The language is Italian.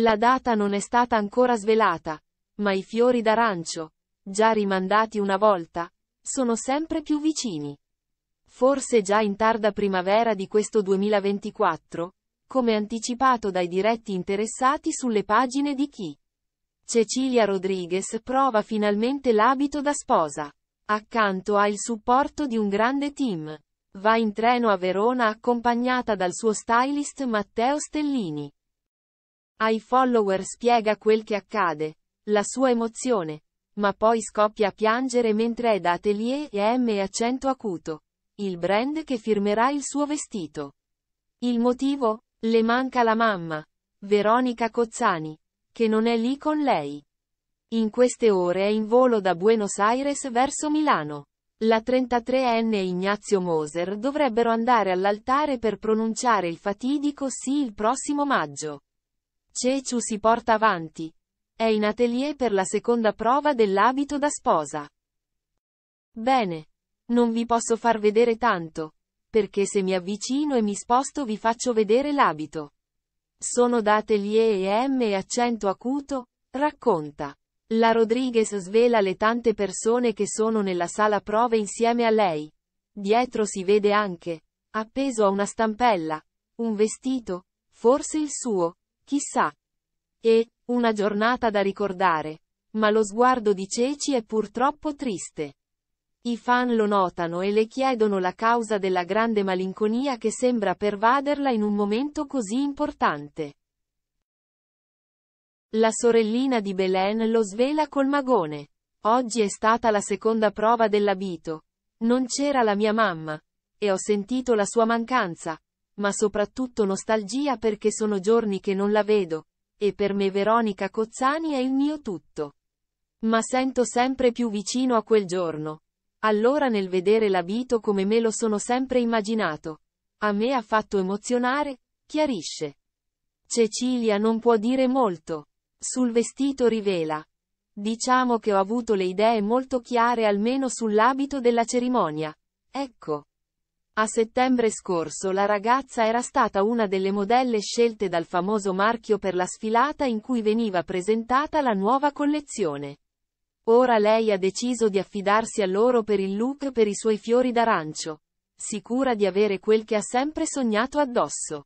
La data non è stata ancora svelata, ma i fiori d'arancio, già rimandati una volta, sono sempre più vicini. Forse già in tarda primavera di questo 2024, come anticipato dai diretti interessati sulle pagine di chi. Cecilia Rodriguez prova finalmente l'abito da sposa. Accanto ha il supporto di un grande team. Va in treno a Verona accompagnata dal suo stylist Matteo Stellini. Ai follower spiega quel che accade, la sua emozione, ma poi scoppia a piangere mentre è da Atelier e M e accento acuto. Il brand che firmerà il suo vestito. Il motivo? Le manca la mamma, Veronica Cozzani, che non è lì con lei. In queste ore è in volo da Buenos Aires verso Milano. La 33enne e Ignazio Moser dovrebbero andare all'altare per pronunciare il fatidico sì il prossimo maggio. Ceciu si porta avanti. È in atelier per la seconda prova dell'abito da sposa. Bene. Non vi posso far vedere tanto. Perché se mi avvicino e mi sposto vi faccio vedere l'abito. Sono da atelier EM e accento acuto, racconta. La Rodriguez svela le tante persone che sono nella sala prove insieme a lei. Dietro si vede anche, appeso a una stampella, un vestito, forse il suo, Chissà. E, una giornata da ricordare. Ma lo sguardo di Ceci è purtroppo triste. I fan lo notano e le chiedono la causa della grande malinconia che sembra pervaderla in un momento così importante. La sorellina di Belen lo svela col magone. Oggi è stata la seconda prova dell'abito. Non c'era la mia mamma. E ho sentito la sua mancanza ma soprattutto nostalgia perché sono giorni che non la vedo, e per me Veronica Cozzani è il mio tutto. Ma sento sempre più vicino a quel giorno. Allora nel vedere l'abito come me lo sono sempre immaginato. A me ha fatto emozionare, chiarisce. Cecilia non può dire molto. Sul vestito rivela. Diciamo che ho avuto le idee molto chiare almeno sull'abito della cerimonia. Ecco. A settembre scorso la ragazza era stata una delle modelle scelte dal famoso marchio per la sfilata in cui veniva presentata la nuova collezione. Ora lei ha deciso di affidarsi a loro per il look per i suoi fiori d'arancio, sicura di avere quel che ha sempre sognato addosso.